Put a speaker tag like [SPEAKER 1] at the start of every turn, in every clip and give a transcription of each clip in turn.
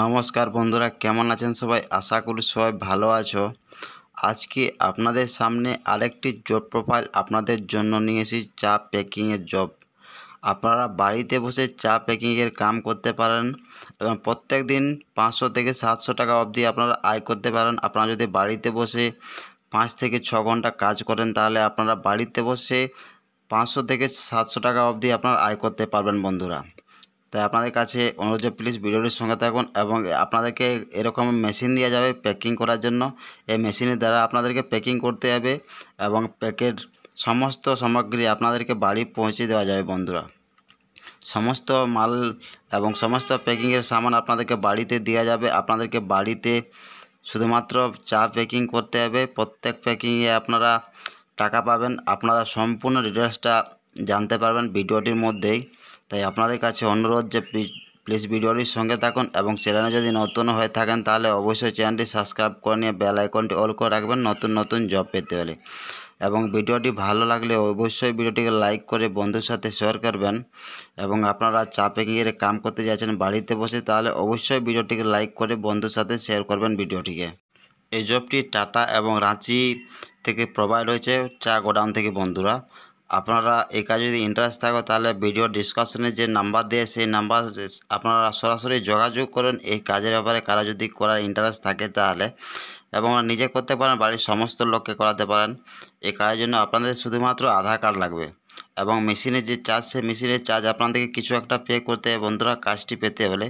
[SPEAKER 1] নমস্কার বন্ধুরা কেমন আছেন সবাই আশা করি সবাই ভালো আছো আজকে আপনাদের সামনে আরেকটি জব প্রোফাইল আপনাদের জন্য নিয়ে এসেছি চা প্যাকিংয়ের জব আপনারা বাড়িতে বসে চা প্যাকিংয়ের কাম করতে পারেন এবং প্রত্যেক দিন পাঁচশো থেকে সাতশো টাকা অবধি আপনারা আয় করতে পারেন আপনারা যদি বাড়িতে বসে পাঁচ থেকে ছ ঘন্টা কাজ করেন তাহলে আপনারা বাড়িতে বসে পাঁচশো থেকে সাতশো টাকা অবধি আপনারা আয় করতে পারবেন বন্ধুরা তাই আপনাদের কাছে অনুরোধ যে প্লিজ ভিডিওটির সঙ্গে থাকুন এবং আপনাদেরকে এরকম মেশিন দেওয়া যাবে প্যাকিং করার জন্য এই মেশিনের দ্বারা আপনাদেরকে প্যাকিং করতে হবে এবং প্যাকেট সমস্ত সামগ্রী আপনাদেরকে বাড়ি পৌঁছে দেওয়া যাবে বন্ধুরা সমস্ত মাল এবং সমস্ত প্যাকিংয়ের সামান আপনাদেরকে বাড়িতে দেওয়া যাবে আপনাদেরকে বাড়িতে শুধুমাত্র চা প্যাকিং করতে হবে প্রত্যেক প্যাকিংয়ে আপনারা টাকা পাবেন আপনারা সম্পূর্ণ ডিটেলসটা জানতে পারবেন ভিডিওটির মধ্যেই তাই আপনাদের কাছে অনুরোধ যে প্লিজ ভিডিওটির সঙ্গে থাকুন এবং চ্যানেলে যদি নতুন হয়ে থাকেন তাহলে অবশ্যই চ্যানেলটি সাবস্ক্রাইব করে নিয়ে বেল আইকনটি অল করে রাখবেন নতুন নতুন জব পেতে হলে এবং ভিডিওটি ভালো লাগলে অবশ্যই ভিডিওটিকে লাইক করে বন্ধুর সাথে শেয়ার করবেন এবং আপনারা চাপে গিয়ে কাম করতে যাচ্ছেন বাড়িতে বসে তাহলে অবশ্যই ভিডিওটিকে লাইক করে বন্ধুর সাথে শেয়ার করবেন ভিডিওটিকে এই জবটি টাটা এবং রাঁচি থেকে প্রোভাইড হয়েছে চা গোডাউন থেকে বন্ধুরা আপনারা এই কাজে যদি ইন্টারেস্ট থাকো তাহলে ভিডিও ডিসকাশনে যে নাম্বার দিয়ে সেই নাম্বার আপনারা সরাসরি যোগাযোগ করুন এই কাজের ব্যাপারে কারা যদি করার ইন্টারেস্ট থাকে তাহলে এবং নিজে করতে পারেন বাড়ির সমস্ত লোককে করাতে পারেন এই কাজের জন্য আপনাদের শুধুমাত্র আধার কার্ড লাগবে এবং মেশিনের যে চার্জ সেই মেশিনের চার্জ আপনাদেরকে কিছু একটা পে করতে বন্ধুরা কাজটি পেতে হলে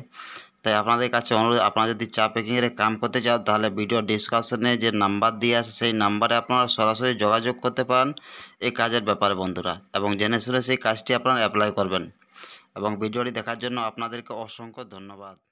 [SPEAKER 1] তাই আপনাদের কাছে অনুরোধ আপনারা যদি চা প্যাকিংয়ের কাম করতে চান তাহলে ভিডিও ডিসকাশনে যে নাম্বার দিয়ে আছে সেই নাম্বারে আপনারা সরাসরি যোগাযোগ করতে পারেন এই কাজের ব্যাপারে বন্ধুরা এবং জেনে শুনে সেই কাজটি আপনারা অ্যাপ্লাই করবেন এবং ভিডিওটি দেখার জন্য আপনাদেরকে অসংখ্য ধন্যবাদ